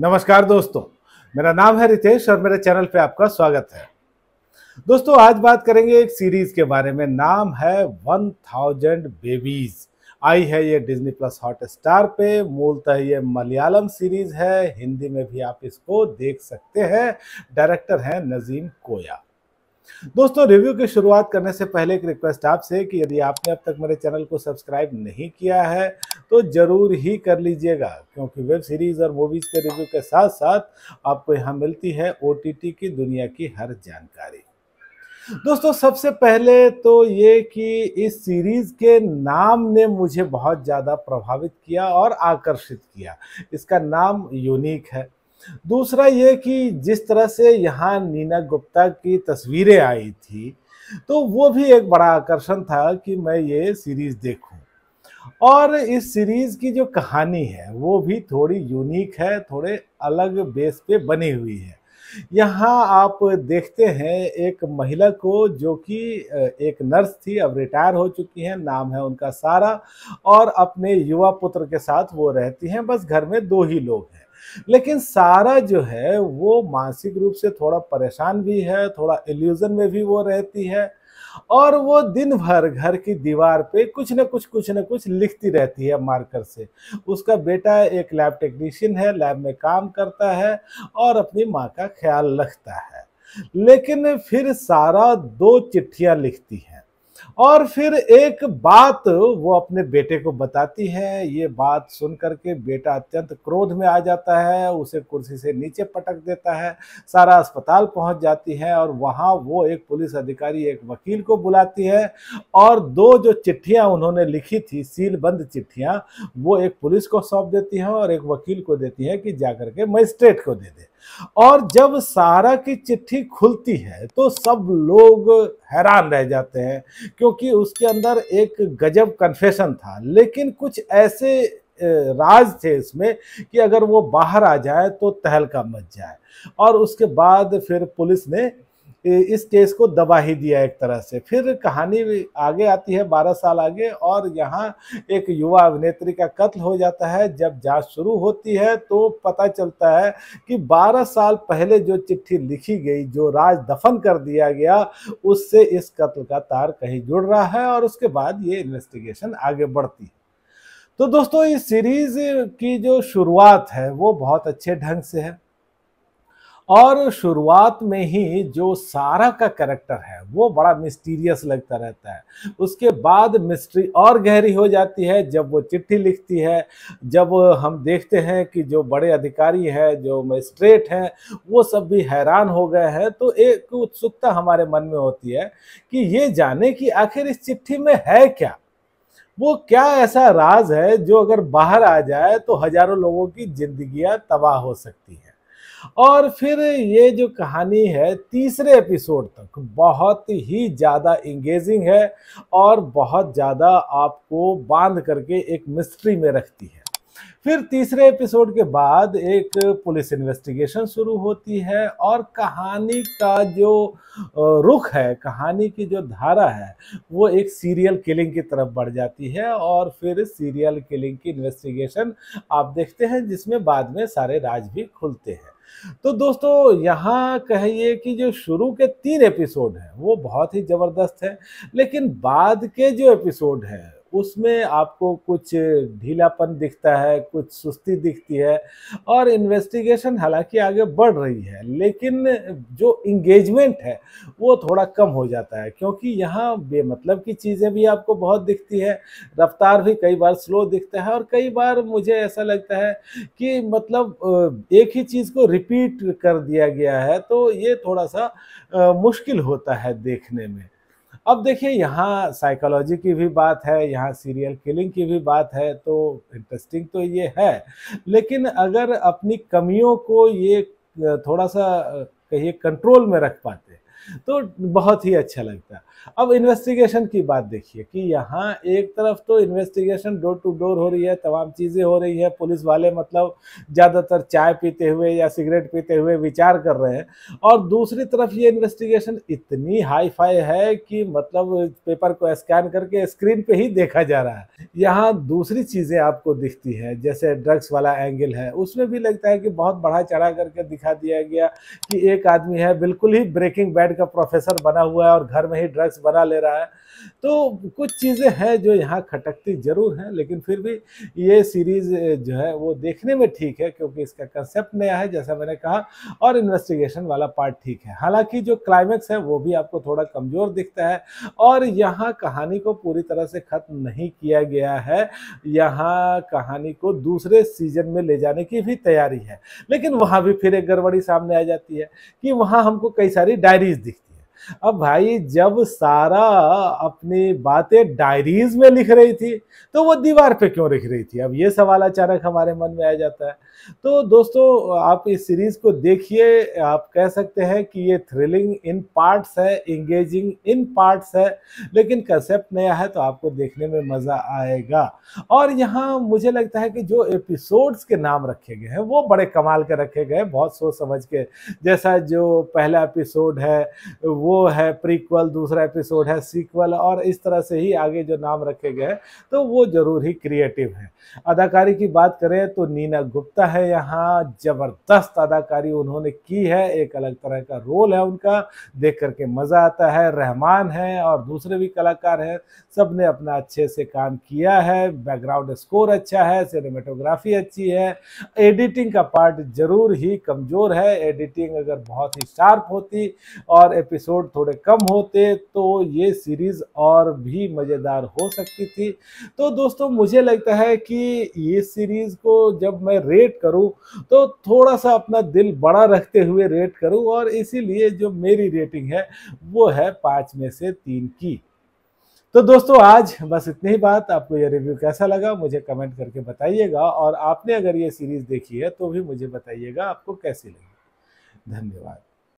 नमस्कार दोस्तों मेरा नाम है रितेश और मेरे चैनल पे आपका स्वागत है दोस्तों आज बात करेंगे एक सीरीज के बारे में नाम है थाउजेंड बेबीज आई है ये डिज्नी प्लस हॉट स्टार पे मूलतः ये मलयालम सीरीज है हिंदी में भी आप इसको देख सकते हैं डायरेक्टर हैं नजीम कोया दोस्तों रिव्यू की शुरुआत करने से पहले एक रिक्वेस्ट आपसे कि यदि आपने अब तक मेरे चैनल को सब्सक्राइब नहीं किया है तो ज़रूर ही कर लीजिएगा क्योंकि वेब सीरीज़ और मूवीज़ के रिव्यू के साथ साथ आपको यहाँ मिलती है ओ की दुनिया की हर जानकारी दोस्तों सबसे पहले तो ये कि इस सीरीज़ के नाम ने मुझे बहुत ज़्यादा प्रभावित किया और आकर्षित किया इसका नाम यूनिक है दूसरा ये कि जिस तरह से यहाँ नीना गुप्ता की तस्वीरें आई थी तो वो भी एक बड़ा आकर्षण था कि मैं ये सीरीज़ देखूं और इस सीरीज़ की जो कहानी है वो भी थोड़ी यूनिक है थोड़े अलग बेस पे बनी हुई है यहाँ आप देखते हैं एक महिला को जो कि एक नर्स थी अब रिटायर हो चुकी हैं नाम है उनका सारा और अपने युवा पुत्र के साथ वो रहती हैं बस घर में दो ही लोग हैं लेकिन सारा जो है वो मानसिक रूप से थोड़ा परेशान भी है थोड़ा एल्यूजन में भी वो रहती है और वो दिन भर घर की दीवार पे कुछ न कुछ कुछ न कुछ लिखती रहती है मार्कर से उसका बेटा एक लैब टेक्नीशियन है लैब में काम करता है और अपनी माँ का ख्याल रखता है लेकिन फिर सारा दो चिट्ठियाँ लिखती हैं और फिर एक बात वो अपने बेटे को बताती है ये बात सुन करके बेटा अत्यंत क्रोध में आ जाता है उसे कुर्सी से नीचे पटक देता है सारा अस्पताल पहुंच जाती है और वहां वो एक पुलिस अधिकारी एक वकील को बुलाती है और दो जो चिट्ठियां उन्होंने लिखी थी सीलबंद चिट्ठियां वो एक पुलिस को सौंप देती है और एक वकील को देती है कि जाकर के मजिस्ट्रेट को दे दे और जब सारा की चिट्ठी खुलती है तो सब लोग हैरान रह जाते हैं क्योंकि उसके अंदर एक गजब कन्फेशन था लेकिन कुछ ऐसे राज थे इसमें कि अगर वो बाहर आ जाए तो तहलका मच जाए और उसके बाद फिर पुलिस ने इस केस को दबा ही दिया एक तरह से फिर कहानी आगे आती है बारह साल आगे और यहाँ एक युवा अभिनेत्री का कत्ल हो जाता है जब जांच शुरू होती है तो पता चलता है कि बारह साल पहले जो चिट्ठी लिखी गई जो राज दफन कर दिया गया उससे इस कत्ल का तार कहीं जुड़ रहा है और उसके बाद ये इन्वेस्टिगेशन आगे बढ़ती है तो दोस्तों इस सीरीज़ की जो शुरुआत है वो बहुत अच्छे ढंग से है और शुरुआत में ही जो सारा का करेक्टर है वो बड़ा मिस्टीरियस लगता रहता है उसके बाद मिस्ट्री और गहरी हो जाती है जब वो चिट्ठी लिखती है जब हम देखते हैं कि जो बड़े अधिकारी हैं जो मजिस्ट्रेट हैं वो सब भी हैरान हो गए हैं तो एक उत्सुकता हमारे मन में होती है कि ये जाने कि आखिर इस चिट्ठी में है क्या वो क्या ऐसा राज है जो अगर बाहर आ जाए तो हजारों लोगों की जिंदगियां तबाह हो सकती हैं और फिर ये जो कहानी है तीसरे एपिसोड तक बहुत ही ज़्यादा इंगेजिंग है और बहुत ज़्यादा आपको बांध करके एक मिस्ट्री में रखती है फिर तीसरे एपिसोड के बाद एक पुलिस इन्वेस्टिगेशन शुरू होती है और कहानी का जो रुख है कहानी की जो धारा है वो एक सीरियल किलिंग की तरफ बढ़ जाती है और फिर सीरियल किलिंग की इन्वेस्टिगेशन आप देखते हैं जिसमें बाद में सारे राज भी खुलते हैं तो दोस्तों यहाँ कहिए कि जो शुरू के तीन एपिसोड हैं वो बहुत ही ज़बरदस्त है लेकिन बाद के जो एपिसोड हैं उसमें आपको कुछ ढीलापन दिखता है कुछ सुस्ती दिखती है और इन्वेस्टिगेशन हालांकि आगे बढ़ रही है लेकिन जो इंगेजमेंट है वो थोड़ा कम हो जाता है क्योंकि यहाँ बेमतलब की चीज़ें भी आपको बहुत दिखती है रफ्तार भी कई बार स्लो दिखता है और कई बार मुझे ऐसा लगता है कि मतलब एक ही चीज़ को रिपीट कर दिया गया है तो ये थोड़ा सा मुश्किल होता है देखने में अब देखिए यहाँ साइकोलॉजी की भी बात है यहाँ सीरियल किलिंग की भी बात है तो इंटरेस्टिंग तो ये है लेकिन अगर अपनी कमियों को ये थोड़ा सा कहिए कंट्रोल में रख पाते तो बहुत ही अच्छा लगता अब इन्वेस्टिगेशन की बात देखिए कि यहाँ एक तरफ तो इन्वेस्टिगेशन डोर टू डोर हो रही है तमाम चीज़ें हो रही है पुलिस वाले मतलब ज़्यादातर चाय पीते हुए या सिगरेट पीते हुए विचार कर रहे हैं और दूसरी तरफ ये इन्वेस्टिगेशन इतनी हाई फाई है कि मतलब पेपर को स्कैन करके स्क्रीन पे ही देखा जा रहा है यहाँ दूसरी चीज़ें आपको दिखती है जैसे ड्रग्स वाला एंगल है उसमें भी लगता है कि बहुत बढ़ा चढ़ा करके दिखा दिया गया कि एक आदमी है बिल्कुल ही ब्रेकिंग बैड बीएड का प्रोफेसर बना हुआ है और घर में ही ड्रग्स बना ले रहा है तो कुछ चीज़ें हैं जो यहाँ खटकती जरूर हैं लेकिन फिर भी ये सीरीज़ जो है वो देखने में ठीक है क्योंकि इसका कंसेप्ट नया है जैसा मैंने कहा और इन्वेस्टिगेशन वाला पार्ट ठीक है हालांकि जो क्लाइमेक्स है वो भी आपको थोड़ा कमज़ोर दिखता है और यहाँ कहानी को पूरी तरह से ख़त्म नहीं किया गया है यहाँ कहानी को दूसरे सीजन में ले जाने की भी तैयारी है लेकिन वहाँ भी फिर एक गड़बड़ी सामने आ जाती है कि वहाँ हमको कई सारी डायरीज girdik अब भाई जब सारा अपनी बातें डायरीज में लिख रही थी तो वो दीवार पे क्यों लिख रही थी अब ये सवाल अचानक हमारे मन में आ जाता है तो दोस्तों आप इस सीरीज को देखिए आप कह सकते हैं कि ये थ्रिलिंग इन पार्ट्स है इंगेजिंग इन पार्ट्स है लेकिन कंसेप्ट नया है तो आपको देखने में मज़ा आएगा और यहाँ मुझे लगता है कि जो एपिसोड्स के नाम रखे गए हैं वो बड़े कमाल के रखे गए बहुत सोच समझ के जैसा जो पहला एपिसोड है वो वो है प्रीक्वल दूसरा एपिसोड है सीक्वल और इस तरह से ही आगे जो नाम रखे गए तो वो जरूर ही क्रिएटिव है अदाकारी की बात करें तो नीना गुप्ता है यहाँ ज़बरदस्त अदाकारी उन्होंने की है एक अलग तरह का रोल है उनका देख करके मज़ा आता है रहमान है और दूसरे भी कलाकार हैं सब ने अपना अच्छे से काम किया है बैकग्राउंड स्कोर अच्छा है सिनेमेटोग्राफी अच्छी है एडिटिंग का पार्ट ज़रूर ही कमज़ोर है एडिटिंग अगर बहुत ही शार्प होती और एपिसोड एपिसोड थोड़े कम होते तो ये सीरीज़ और भी मज़ेदार हो सकती थी तो दोस्तों मुझे लगता है कि ये सीरीज़ को जब मैं रेट करूँ तो थोड़ा सा अपना दिल बड़ा रखते हुए रेट करूँ और इसीलिए जो मेरी रेटिंग है वो है पाँच में से तीन की तो दोस्तों आज बस इतनी ही बात आपको यह रिव्यू कैसा लगा मुझे कमेंट करके बताइएगा और आपने अगर ये सीरीज़ देखी है तो भी मुझे बताइएगा आपको कैसी लगी धन्यवाद